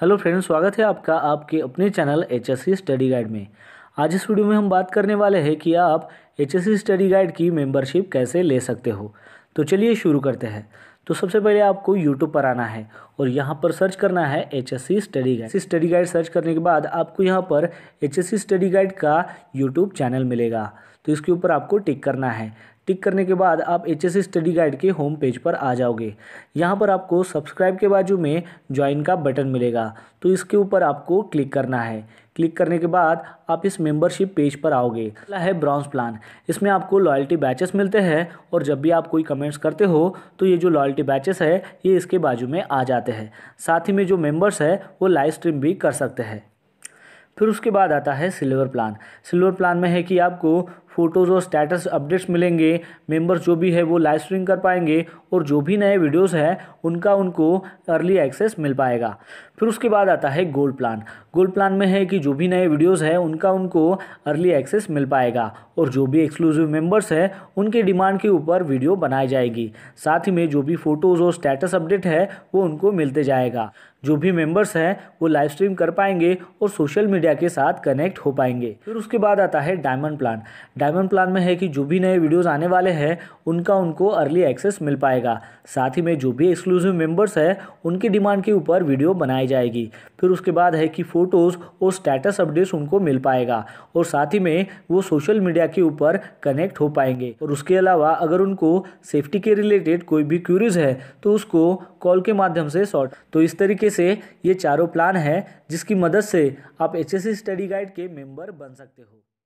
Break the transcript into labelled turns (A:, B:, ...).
A: hello friends स्वागत है आपका आपके अपने channel H S C study guide में आज इस वीडियो में हम बात करने वाले हैं कि आप H S C study guide की मेंबरशिप कैसे ले सकते हो तो चलिए शुरू करते हैं तो सबसे पहले आपको यूट्यूब पर आना है और यहाँ पर सर्च करना है H S C study guide study guide search करने के बाद आपको यहाँ पर H S C study guide का यूट्यूब चैनल मिलेगा तो इसके ऊपर आपको टिक करना है टिक करने के बाद आप एच एस स्टडी गाइड के होम पेज पर आ जाओगे यहाँ पर आपको सब्सक्राइब के बाजू में ज्वाइन का बटन मिलेगा तो इसके ऊपर आपको क्लिक करना है क्लिक करने के बाद आप इस मेंबरशिप पेज पर आओगे पहला है ब्रॉन्ज प्लान इसमें आपको लॉयल्टी बैचेस मिलते हैं और जब भी आप कोई कमेंट्स करते हो तो ये जो लॉयल्टी बैचेस है ये इसके बाजू में आ जाते हैं साथ ही में जो मेंबर्स है वो लाइव स्ट्रीम भी कर सकते हैं फिर उसके बाद आता है सिल्वर प्लान सिल्वर प्लान में है कि आपको फ़ोटोज़ और स्टेटस अपडेट्स मिलेंगे मेंबर्स जो भी है वो लाइव स्ट्रीम कर पाएंगे और जो भी नए वीडियोस हैं उनका उनको अर्ली एक्सेस मिल पाएगा फिर उसके बाद आता है गोल्ड प्लान गोल्ड प्लान में है कि जो भी नए वीडियोस हैं उनका उनको अर्ली एक्सेस मिल पाएगा और जो भी एक्सक्लूसिव मेंबर्स हैं उनके डिमांड के ऊपर वीडियो बनाई जाएगी साथ ही में जो भी फ़ोटोज़ और स्टेटस अपडेट है वो उनको मिलते जाएगा जो भी मेंबर्स हैं वो लाइव स्ट्रीम कर पाएंगे और सोशल मीडिया के साथ कनेक्ट हो पाएंगे फिर उसके बाद आता है डायमंड प्लान डायमंड प्लान में है कि जो भी नए वीडियोस आने वाले हैं उनका उनको अर्ली एक्सेस मिल पाएगा साथ ही में जो भी एक्सक्लूसिव मेंबर्स हैं उनकी डिमांड के ऊपर वीडियो बनाई जाएगी फिर उसके बाद है कि फ़ोटोज़ और स्टेटस अपडेट्स उनको मिल पाएगा और साथ ही में वो सोशल मीडिया के ऊपर कनेक्ट हो पाएंगे और उसके अलावा अगर उनको सेफ्टी के रिलेटेड कोई भी क्यूरीज है तो उसको कॉल के माध्यम से शॉर्ट तो इस तरीके तरीके से ये चारों प्लान है जिसकी मदद से आप एच स्टडी गाइड के मेंबर बन सकते हो